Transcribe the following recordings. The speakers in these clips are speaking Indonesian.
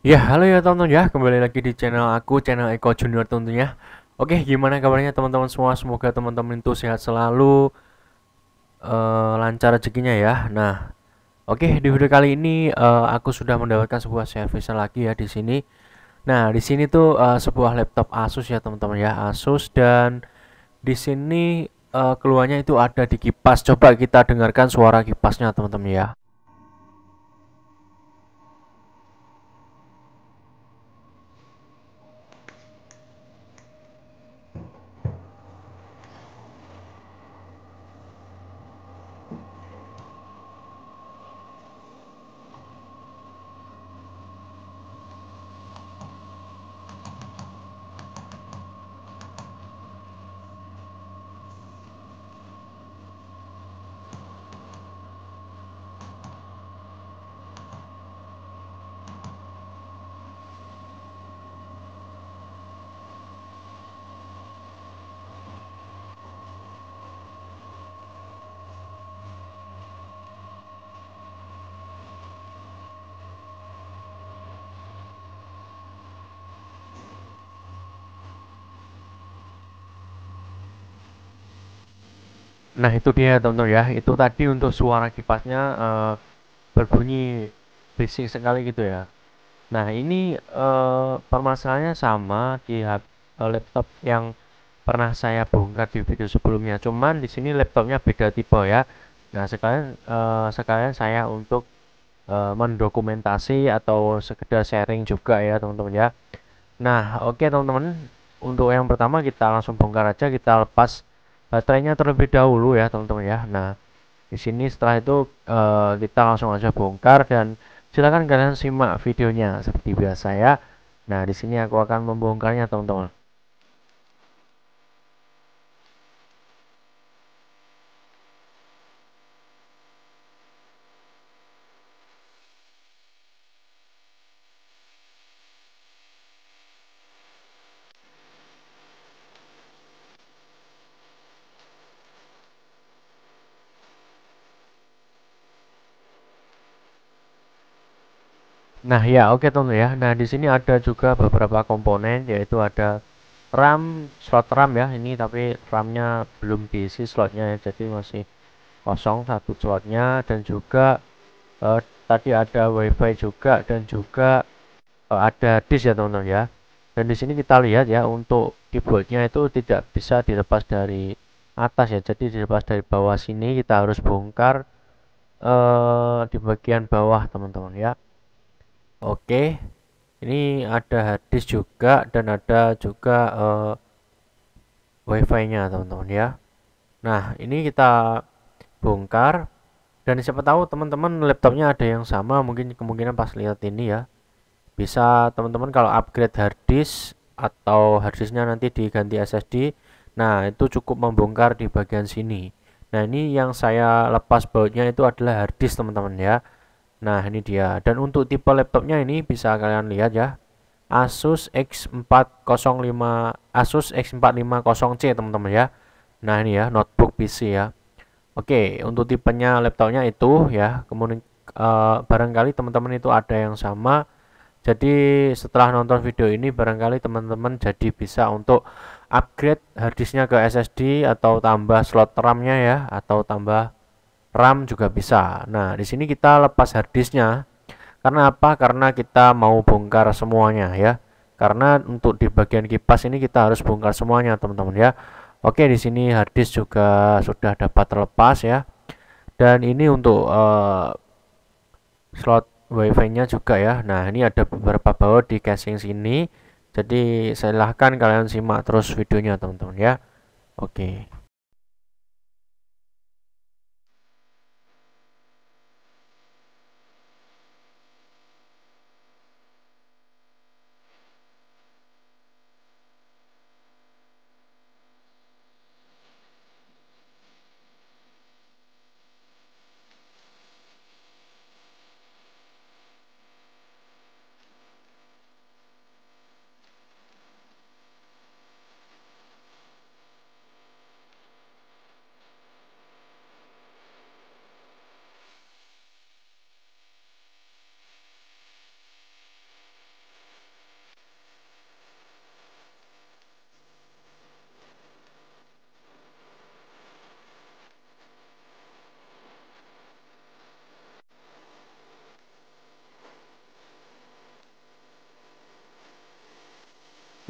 Ya, halo ya teman-teman ya, kembali lagi di channel aku, channel Eko Junior tentunya. Oke, gimana kabarnya teman-teman semua? Semoga teman-teman itu sehat selalu, uh, lancar rezekinya ya. Nah, oke di video kali ini uh, aku sudah mendapatkan sebuah service lagi ya di sini. Nah, di sini tuh uh, sebuah laptop Asus ya teman-teman ya, Asus dan di sini uh, keluarnya itu ada di kipas. Coba kita dengarkan suara kipasnya teman-teman ya. Nah itu dia teman-teman ya, itu tadi untuk suara kipasnya uh, berbunyi berisik sekali gitu ya. Nah ini uh, permasalahannya sama di eh, laptop yang pernah saya bongkar di video sebelumnya. Cuman di sini laptopnya beda tipe ya. Nah sekalian uh, sekalian saya untuk uh, mendokumentasi atau sekedar sharing juga ya teman-teman ya. Nah oke okay, teman-teman untuk yang pertama kita langsung bongkar aja kita lepas baterainya terlebih dahulu ya teman-teman ya nah di sini setelah itu uh, kita langsung aja bongkar dan silahkan kalian simak videonya seperti biasa ya nah di sini aku akan membongkarnya teman-teman Nah ya oke okay, teman ya. Nah di sini ada juga beberapa komponen yaitu ada RAM slot RAM ya ini tapi RAMnya belum diisi slotnya ya jadi masih kosong satu slotnya dan juga uh, tadi ada WiFi juga dan juga uh, ada disk ya teman-teman ya. Dan di sini kita lihat ya untuk keyboardnya itu tidak bisa dilepas dari atas ya jadi dilepas dari bawah sini kita harus bongkar uh, di bagian bawah teman-teman ya. Oke. Ini ada hadis juga dan ada juga uh, wifi-nya teman-teman ya. Nah, ini kita bongkar dan siapa tahu teman-teman laptopnya ada yang sama mungkin kemungkinan pas lihat ini ya. Bisa teman-teman kalau upgrade harddisk atau harddisknya nanti diganti SSD. Nah, itu cukup membongkar di bagian sini. Nah, ini yang saya lepas bautnya itu adalah harddisk teman-teman ya. Nah ini dia dan untuk tipe laptopnya ini bisa kalian lihat ya Asus X405 Asus X450C teman-teman ya Nah ini ya notebook PC ya Oke untuk tipenya laptopnya itu ya kemudian uh, barangkali teman-teman itu ada yang sama jadi setelah nonton video ini barangkali teman-teman jadi bisa untuk upgrade harddisknya ke SSD atau tambah slot RAM-nya ya atau tambah RAM juga bisa. Nah, di sini kita lepas harddisknya. Karena apa? Karena kita mau bongkar semuanya ya. Karena untuk di bagian kipas ini kita harus bongkar semuanya, teman-teman ya. Oke, di sini harddisk juga sudah dapat terlepas ya. Dan ini untuk uh, slot wifi-nya juga ya. Nah, ini ada beberapa baut di casing sini. Jadi silahkan kalian simak terus videonya, teman-teman ya. Oke. Okay.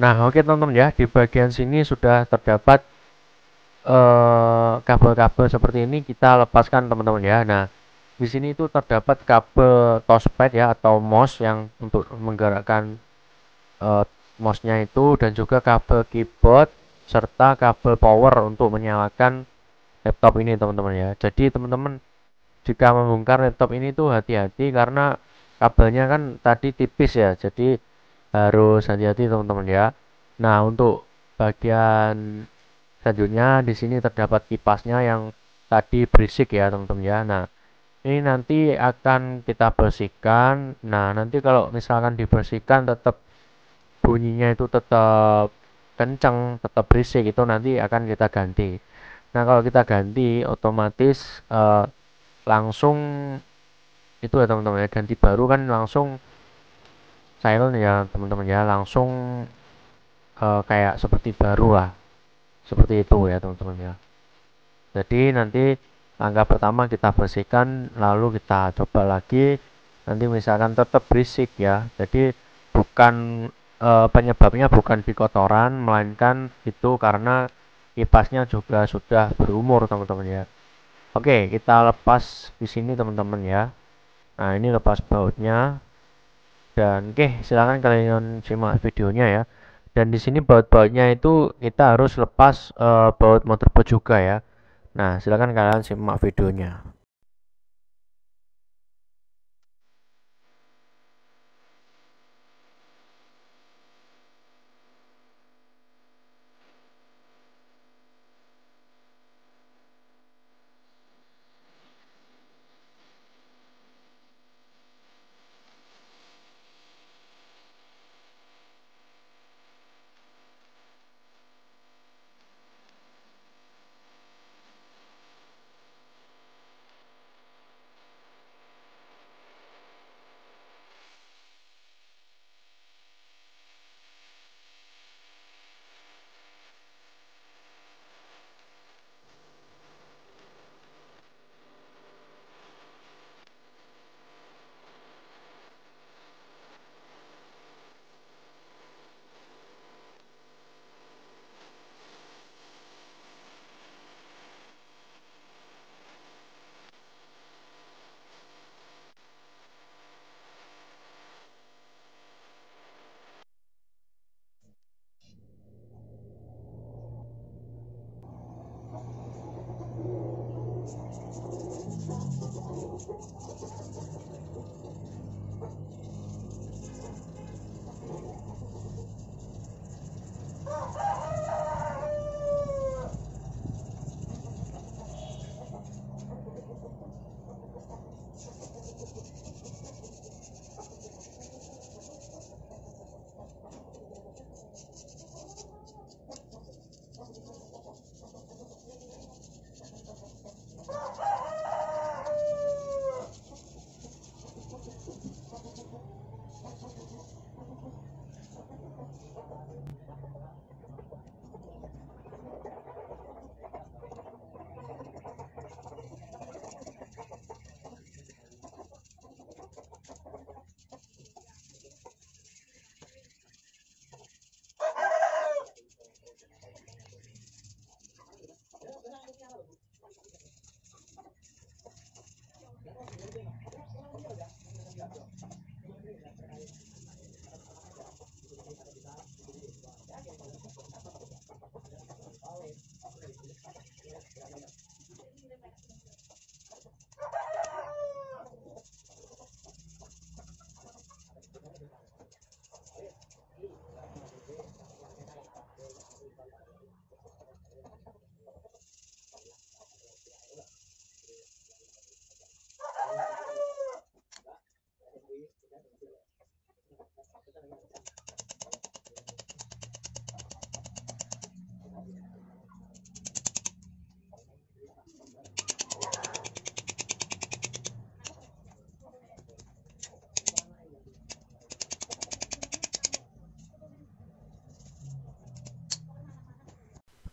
Nah, oke teman-teman ya, di bagian sini sudah terdapat eh, kabel-kabel uh, seperti ini kita lepaskan teman-teman ya. Nah, di sini itu terdapat kabel touchpad ya atau mouse yang untuk menggerakkan uh, eh, mouse-nya itu dan juga kabel keyboard serta kabel power untuk menyalakan laptop ini teman-teman ya. Jadi teman-teman jika membongkar laptop ini tuh hati-hati karena kabelnya kan tadi tipis ya. Jadi harus hati-hati teman-teman ya. Nah, untuk bagian selanjutnya di sini terdapat kipasnya yang tadi berisik ya, teman-teman ya. Nah, ini nanti akan kita bersihkan. Nah, nanti kalau misalkan dibersihkan tetap bunyinya itu tetap kencang, tetap berisik itu nanti akan kita ganti. Nah, kalau kita ganti otomatis eh, langsung itu ya teman-teman ya, ganti baru kan langsung silent ya teman-teman ya langsung uh, kayak seperti baru lah seperti itu ya teman-teman ya jadi nanti langkah pertama kita bersihkan lalu kita coba lagi nanti misalkan tetap berisik ya jadi bukan e, penyebabnya bukan di kotoran melainkan itu karena kipasnya juga sudah berumur teman-teman ya oke kita lepas di sini teman-teman ya nah ini lepas bautnya dan oke silahkan kalian simak videonya ya dan di sini baut-bautnya itu kita harus lepas uh, baut motor juga ya nah silahkan kalian simak videonya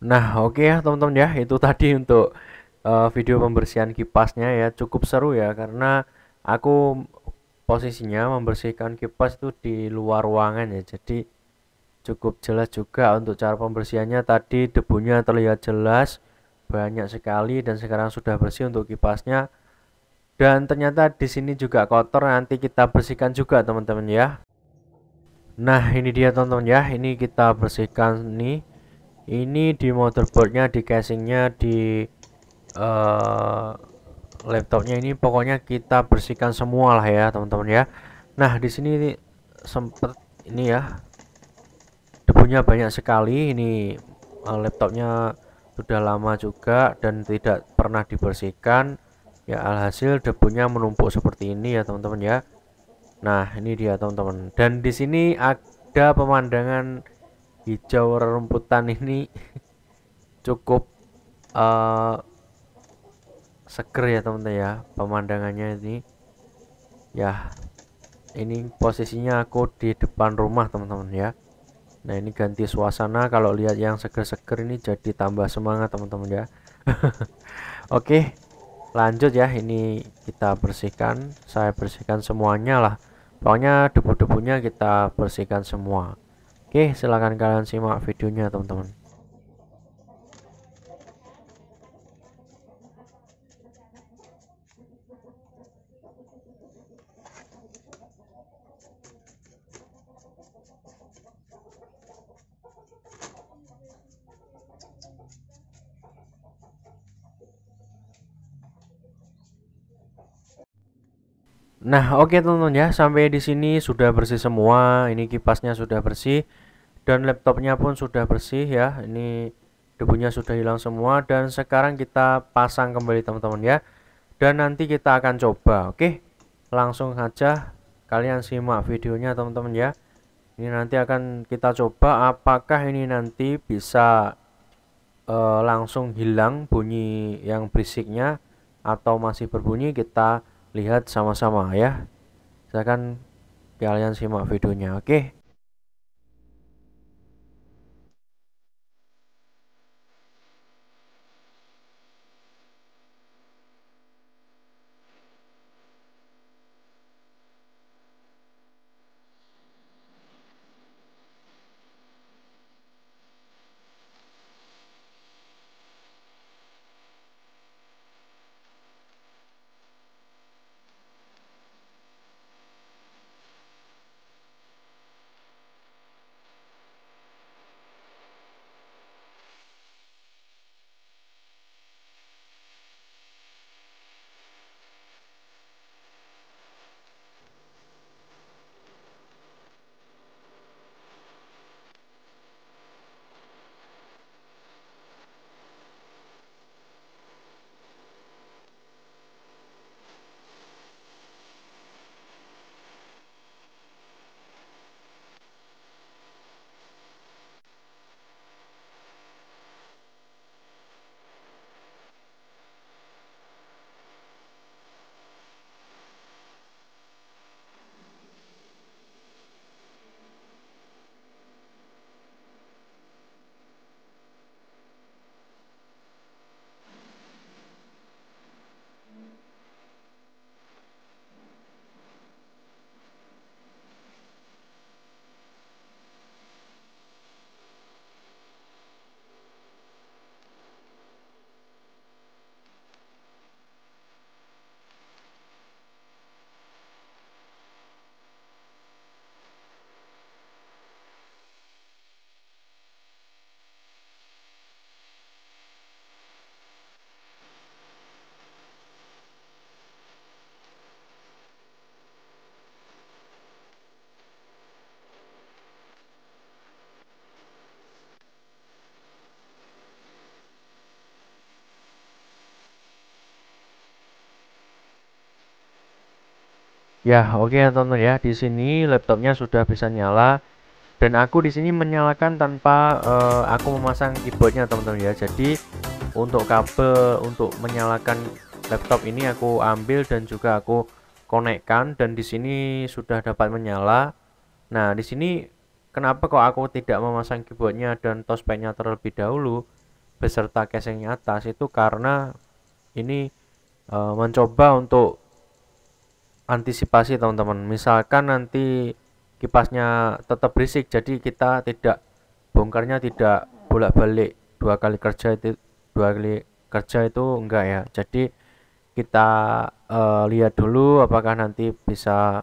Nah, oke okay ya teman-teman ya, itu tadi untuk uh, video pembersihan kipasnya ya cukup seru ya karena aku posisinya membersihkan kipas itu di luar ruangan ya. Jadi cukup jelas juga untuk cara pembersihannya tadi debunya terlihat jelas banyak sekali dan sekarang sudah bersih untuk kipasnya. Dan ternyata di sini juga kotor nanti kita bersihkan juga teman-teman ya. Nah, ini dia teman-teman ya. Ini kita bersihkan nih ini di motherboardnya di casingnya di uh, laptopnya ini pokoknya kita bersihkan semua lah ya teman-teman ya nah di sini sempet ini ya debunya banyak sekali ini uh, laptopnya sudah lama juga dan tidak pernah dibersihkan ya alhasil debunya menumpuk seperti ini ya teman-teman ya nah ini dia teman-teman dan di sini ada pemandangan hijau rerumputan ini cukup uh, seger ya teman-teman ya pemandangannya ini ya ini posisinya aku di depan rumah teman-teman ya nah ini ganti suasana kalau lihat yang seger-seger ini jadi tambah semangat teman-teman ya oke lanjut ya ini kita bersihkan saya bersihkan semuanya lah pokoknya debu-debunya kita bersihkan semua Oke, silahkan kalian simak videonya teman-teman. Nah, oke okay, teman-teman ya, sampai di sini sudah bersih semua. Ini kipasnya sudah bersih dan laptopnya pun sudah bersih ya. Ini debunya sudah hilang semua dan sekarang kita pasang kembali teman-teman ya. Dan nanti kita akan coba. Oke. Okay? Langsung saja kalian simak videonya teman-teman ya. Ini nanti akan kita coba apakah ini nanti bisa e, langsung hilang bunyi yang berisiknya atau masih berbunyi kita lihat sama-sama ya. Saya akan kalian simak videonya. Oke. Ya, oke okay, teman-teman ya. Di sini laptopnya sudah bisa nyala dan aku di sini menyalakan tanpa uh, aku memasang keyboardnya teman-teman ya. Jadi untuk kabel untuk menyalakan laptop ini aku ambil dan juga aku konekkan dan di sini sudah dapat menyala. Nah, di sini kenapa kok aku tidak memasang keyboardnya dan touchpadnya terlebih dahulu beserta casingnya atas itu karena ini uh, mencoba untuk antisipasi teman-teman misalkan nanti kipasnya tetap berisik jadi kita tidak bongkarnya tidak bolak-balik dua kali kerja itu dua kali kerja itu enggak ya jadi kita uh, lihat dulu apakah nanti bisa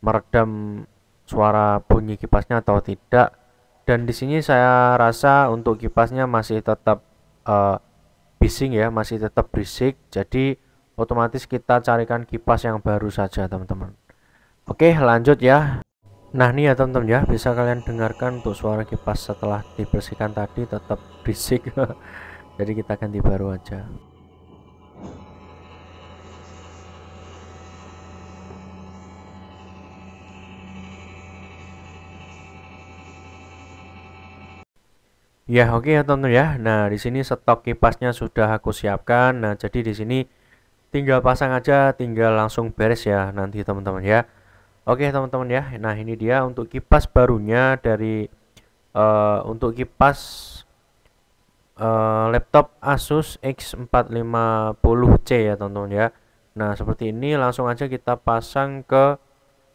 meredam suara bunyi kipasnya atau tidak dan di sini saya rasa untuk kipasnya masih tetap uh, bising ya masih tetap berisik jadi otomatis kita carikan kipas yang baru saja teman-teman oke lanjut ya nah ini ya teman-teman ya bisa kalian dengarkan untuk suara kipas setelah dibersihkan tadi tetap berisik jadi kita ganti baru aja Ya, oke okay ya teman-teman ya. Nah, di sini stok kipasnya sudah aku siapkan. Nah, jadi di sini tinggal pasang aja tinggal langsung beres ya nanti teman-teman ya oke teman-teman ya nah ini dia untuk kipas barunya dari uh, untuk kipas uh, laptop Asus X450C ya teman-teman ya nah seperti ini langsung aja kita pasang ke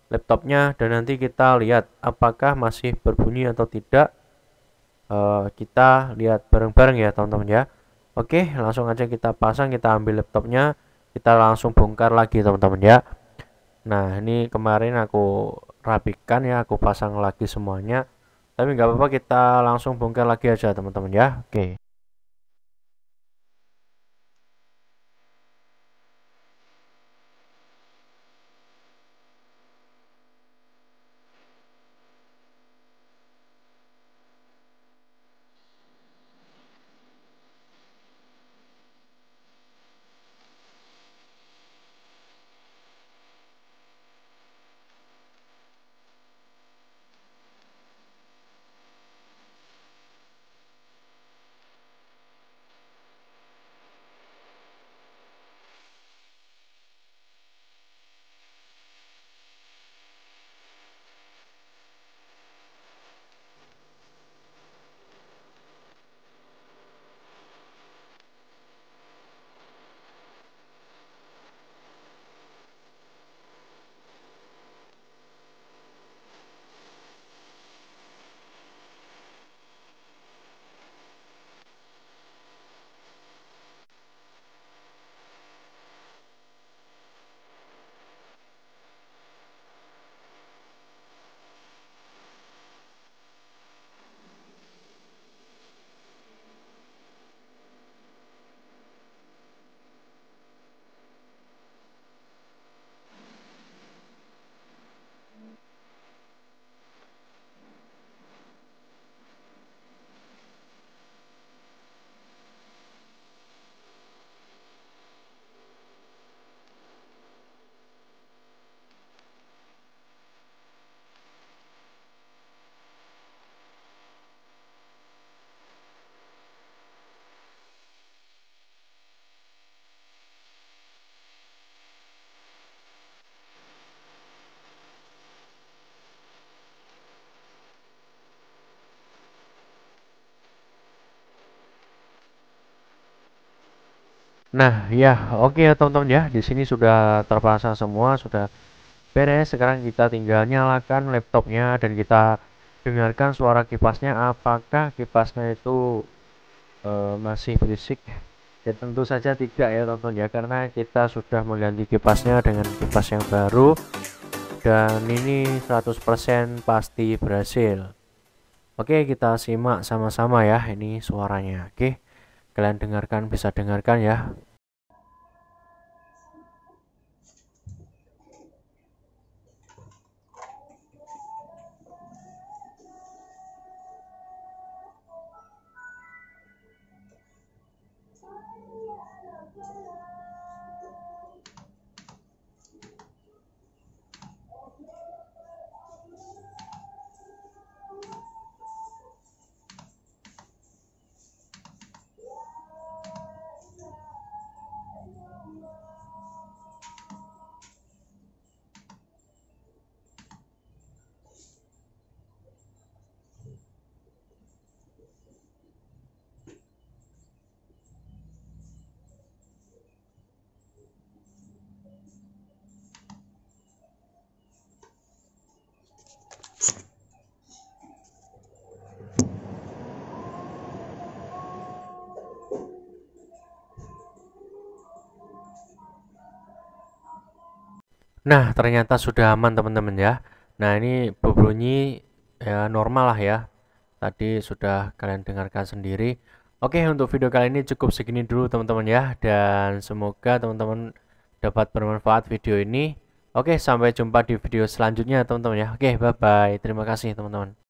laptopnya dan nanti kita lihat apakah masih berbunyi atau tidak uh, kita lihat bareng-bareng ya teman-teman ya oke langsung aja kita pasang kita ambil laptopnya kita langsung bongkar lagi teman-teman ya nah ini kemarin aku rapikan ya aku pasang lagi semuanya tapi nggak apa-apa kita langsung bongkar lagi aja teman-teman ya oke okay. Nah, ya, oke okay ya teman-teman ya. Di sini sudah terpasang semua, sudah beres. Sekarang kita tinggal nyalakan laptopnya dan kita dengarkan suara kipasnya apakah kipasnya itu uh, masih berisik. Ya tentu saja tidak ya teman-teman ya karena kita sudah mengganti kipasnya dengan kipas yang baru dan ini 100% pasti berhasil. Oke, kita simak sama-sama ya ini suaranya. Oke. Okay kalian dengarkan bisa dengarkan ya Nah, ternyata sudah aman teman-teman ya. Nah, ini berbunyi ya normal lah ya. Tadi sudah kalian dengarkan sendiri. Oke, untuk video kali ini cukup segini dulu teman-teman ya dan semoga teman-teman dapat bermanfaat video ini. Oke, sampai jumpa di video selanjutnya teman-teman ya. Oke, bye-bye. Terima kasih teman-teman.